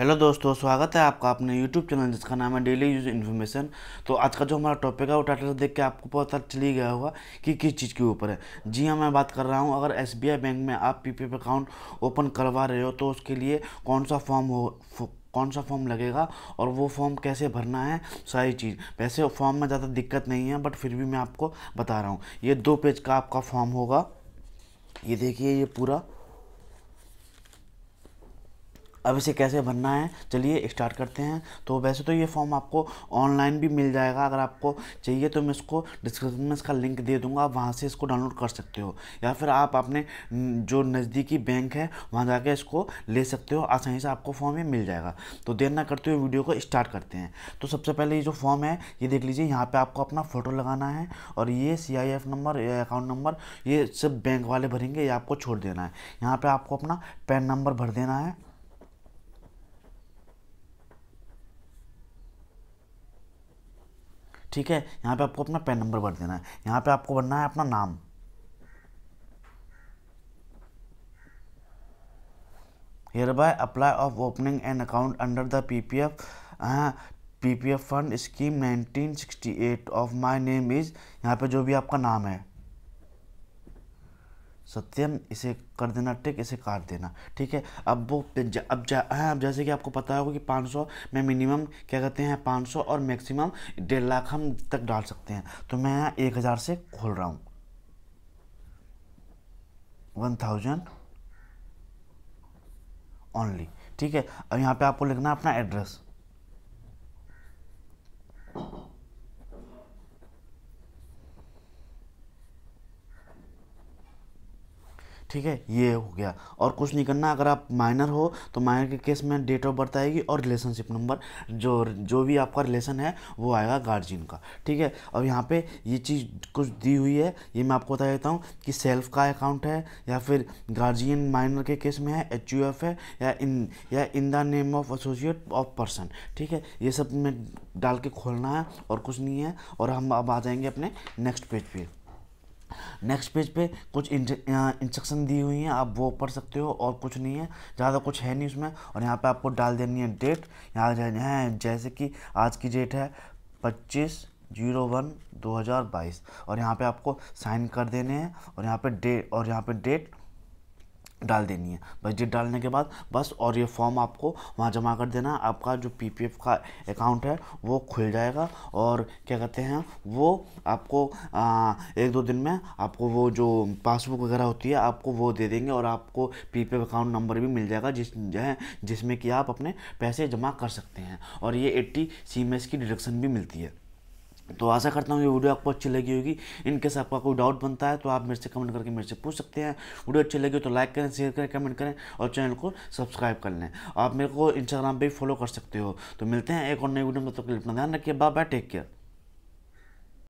hello दोस्तों स्वागत है आपका अपने यूट्यूब चैनल जिसका नाम है डेली यूज़ इन्फॉर्मेशन तो आज का जो हमारा टॉपिक है वो टाइटल देख के आपको पता अच्छा चल ही गया होगा कि किस चीज़ के ऊपर है जी हाँ मैं बात कर रहा हूँ अगर एस बैंक में आप पी अकाउंट ओपन करवा रहे हो तो उसके लिए कौन सा फॉर्म हो कौन सा फॉर्म लगेगा और वो फॉर्म कैसे भरना है सारी चीज़ वैसे फॉर्म में ज़्यादा दिक्कत नहीं है बट फिर भी मैं आपको बता रहा हूँ ये दो पेज का आपका फॉर्म होगा ये देखिए ये पूरा अब इसे कैसे भरना है चलिए स्टार्ट करते हैं तो वैसे तो ये फॉर्म आपको ऑनलाइन भी मिल जाएगा अगर आपको चाहिए तो मैं इसको डिस्क्रिप्शन में इसका लिंक दे दूंगा आप वहाँ से इसको डाउनलोड कर सकते हो या फिर आप अपने जो नज़दीकी बैंक है वहाँ जाके इसको ले सकते हो आसानी से आपको फॉर्म ये मिल जाएगा तो देर ना करते हुए वीडियो को स्टार्ट करते हैं तो सबसे पहले ये जो फॉर्म है ये देख लीजिए यहाँ पर आपको अपना फ़ोटो लगाना है और ये सी नंबर या अकाउंट नंबर ये सब बैंक वाले भरेंगे ये आपको छोड़ देना है यहाँ पर आपको अपना पैन नंबर भर देना है ठीक है यहाँ पे आपको अपना पेन नंबर भर देना है यहाँ पे आपको भरना है अपना नाम hereby apply of opening an account under the P P F P P F fund scheme 1968 of my name is यहाँ पे जो भी आपका नाम है सत्यम इसे कर देना टिक इसे काट देना ठीक है अब वो अब जा, हाँ, अब जैसे कि आपको पता होगा कि 500 में मिनिमम क्या कहते हैं 500 और मैक्सिमम डेढ़ लाख हम तक डाल सकते हैं तो मैं यहाँ एक हज़ार से खोल रहा हूँ वन थाउजेंड ओनली ठीक है अब यहाँ पे आपको लिखना है अपना एड्रेस ठीक है ये हो गया और कुछ नहीं करना अगर आप माइनर हो तो माइनर के केस में डेट ऑफ बर्थ आएगी और रिलेशनशिप नंबर जो जो भी आपका रिलेशन है वो आएगा गार्जियन का ठीक है और यहाँ पे ये चीज़ कुछ दी हुई है ये मैं आपको बता देता हूँ कि सेल्फ का अकाउंट है या फिर गार्जियन माइनर के केस में है एच है या इन या in the name of associate of person ठीक है ये सब में डाल के खोलना है और कुछ नहीं है और हम अब आ जाएंगे अपने नेक्स्ट पेज पे नेक्स्ट पेज पे कुछ इंस्ट्रक्शन दी हुई हैं आप वो पढ़ सकते हो और कुछ नहीं है ज़्यादा कुछ है नहीं उसमें और यहाँ पे आपको डाल देनी है डेट यहाँ है जैसे कि आज की डेट है पच्चीस जीरो वन दो हज़ार बाईस और यहाँ पे आपको साइन कर देने हैं और यहाँ पे डेट और यहाँ पे डेट डाल देनी है बजट डालने के बाद बस और ये फॉर्म आपको वहाँ जमा कर देना आपका जो पीपीएफ का अकाउंट है वो खुल जाएगा और क्या कहते हैं वो आपको आ, एक दो दिन में आपको वो जो पासबुक वगैरह होती है आपको वो दे देंगे और आपको पीपीएफ अकाउंट नंबर भी मिल जाएगा जिस जिसमें कि आप अपने पैसे जमा कर सकते हैं और ये एट्टी सी की डिडक्शन भी मिलती है तो आशा करता हूँ ये वीडियो आपको अच्छी लगी होगी इनकेस आपका कोई डाउट बनता है तो आप मेरे से कमेंट करके मेरे से पूछ सकते हैं वीडियो अच्छी लगी हो तो लाइक करें शेयर करें कमेंट करें और चैनल को सब्सक्राइब कर लें आप मेरे को इंस्टाग्राम पर भी फॉलो कर सकते हो तो मिलते हैं एक और नई वीडियो में तो अपना ध्यान रखिए बाय बाय टेक केयर